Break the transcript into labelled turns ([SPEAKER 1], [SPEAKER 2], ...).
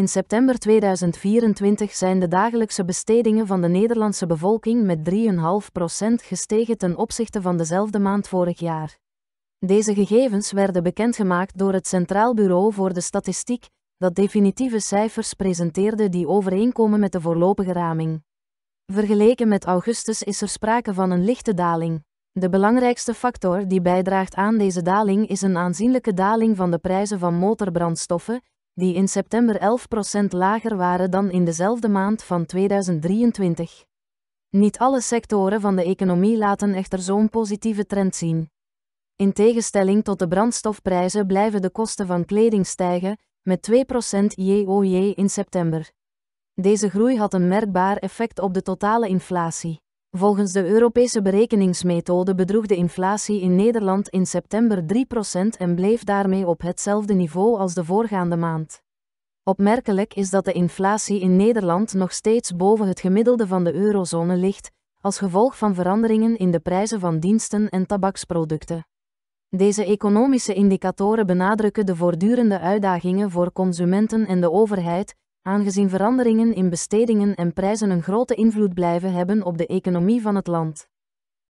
[SPEAKER 1] In september 2024 zijn de dagelijkse bestedingen van de Nederlandse bevolking met 3,5% gestegen ten opzichte van dezelfde maand vorig jaar. Deze gegevens werden bekendgemaakt door het Centraal Bureau voor de Statistiek, dat definitieve cijfers presenteerde die overeenkomen met de voorlopige raming. Vergeleken met augustus is er sprake van een lichte daling. De belangrijkste factor die bijdraagt aan deze daling is een aanzienlijke daling van de prijzen van motorbrandstoffen, die in september 11% lager waren dan in dezelfde maand van 2023. Niet alle sectoren van de economie laten echter zo'n positieve trend zien. In tegenstelling tot de brandstofprijzen blijven de kosten van kleding stijgen, met 2% JOJ in september. Deze groei had een merkbaar effect op de totale inflatie. Volgens de Europese berekeningsmethode bedroeg de inflatie in Nederland in september 3% en bleef daarmee op hetzelfde niveau als de voorgaande maand. Opmerkelijk is dat de inflatie in Nederland nog steeds boven het gemiddelde van de eurozone ligt, als gevolg van veranderingen in de prijzen van diensten en tabaksproducten. Deze economische indicatoren benadrukken de voortdurende uitdagingen voor consumenten en de overheid, aangezien veranderingen in bestedingen en prijzen een grote invloed blijven hebben op de economie van het land.